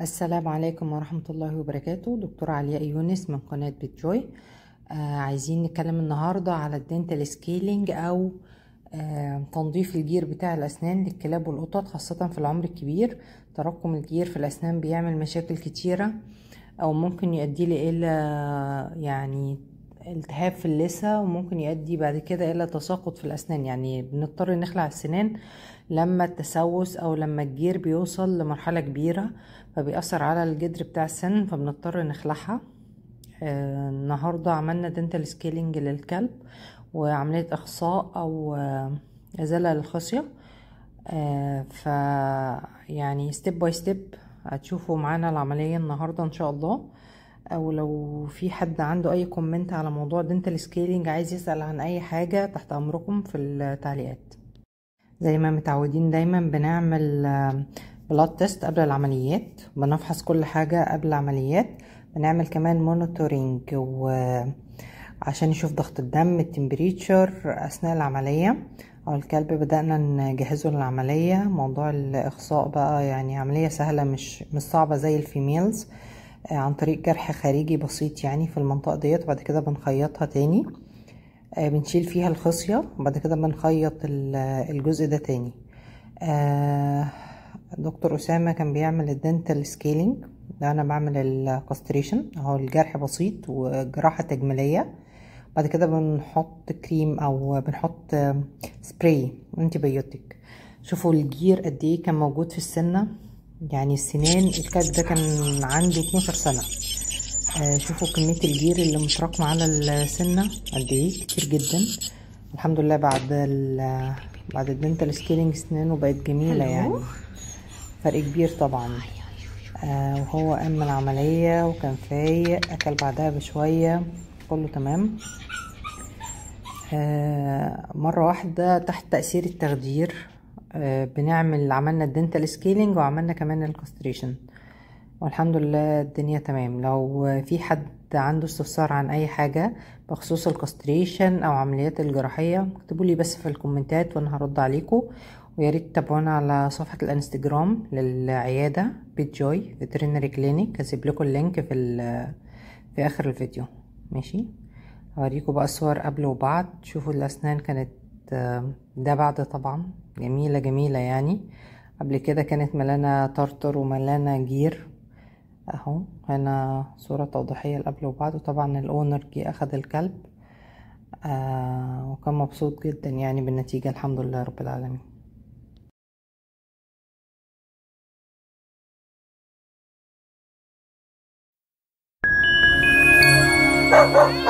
السلام عليكم ورحمة الله وبركاته دكتور علياء يونس من قناة بيت جوي آه عايزين نتكلم النهاردة على الدنتال سكيلينج أو آه تنظيف الجير بتاع الأسنان للكلاب والقطط خاصة في العمر الكبير تراكم الجير في الأسنان بيعمل مشاكل كتيرة أو ممكن يؤدي إلى يعني التهاب في اللثة وممكن يؤدي بعد كده إلى تساقط في الأسنان يعني بنضطر نخلع السنان لما التسوس أو لما الجير بيوصل لمرحلة كبيرة فبيأثر على الجدر بتاع السن فبنضطر نخلعها آه، النهاردة عملنا دنتال سكيلينج للكلب وعملية إخصاء أو آه، إزالة للخصية آه، ف يعني ستيب باي ستيب هتشوفوا معانا العملية النهاردة إن شاء الله او لو في حد عنده اي كومنت على موضوع دنتال سكيلينج عايز يسأل عن اي حاجة تحت امركم في التعليقات زي ما متعودين دايما بنعمل بلاد آه، تيست قبل العمليات بنفحص كل حاجة قبل العمليات بنعمل كمان مونيتورينج وعشان آه، نشوف ضغط الدم التمبريتشر اثناء العملية او الكلب بدأنا نجهزه للعملية موضوع الاخصاء بقى يعني عملية سهلة مش مش صعبة زي الفيميلز آه، عن طريق جرح خارجي بسيط يعني في المنطقة ديت وبعد كده بنخيطها تاني آه، بنشيل فيها الخصية وبعد كده بنخيط الجزء ده تاني آه، دكتور أسامة كان بيعمل الدنتال سكيلينج ده أنا بعمل الكاستريشن اهو الجرح بسيط وجراحة تجميلية بعد كده بنحط كريم أو بنحط سبراي انتي بيوتك شوفوا الجير قد ايه كان موجود في السنة يعني السنان الكات ده كان عندي 12 سنة آه شوفوا كمية الجير اللي متراكمة على السنة قد ايه كتير جدا الحمد لله بعد ال بعد الدنتال سكيلينج سنانه بقت جميلة يعني فرق كبير طبعا آه وهو قام من العملية وكان فايق أكل بعدها بشوية كله تمام آه مرة واحدة تحت تأثير التخدير آه، بنعمل عملنا الدنتال سكيلينج وعملنا كمان الكاستريشن والحمد لله الدنيا تمام لو في حد عنده استفسار عن اي حاجة بخصوص الكاستريشن او عمليات الجراحية اكتبوا لي بس في الكومنتات وانا هرد عليكم ويا ريت تتابعونا على صفحة الانستجرام للعيادة بيت جوي فيترينري كلينيك هسيب لكم اللينك في في اخر الفيديو ماشي هوريكم بقى الصور قبل وبعد شوفوا الاسنان كانت ده بعد طبعا جميلة جميلة يعني قبل كده كانت ملانة طرطر وملانة جير اهو هنا صورة توضيحية لقبل وبعد وطبعا الاونر جي اخد الكلب آه وكان مبسوط جدا يعني بالنتيجة الحمد لله رب العالمين ha!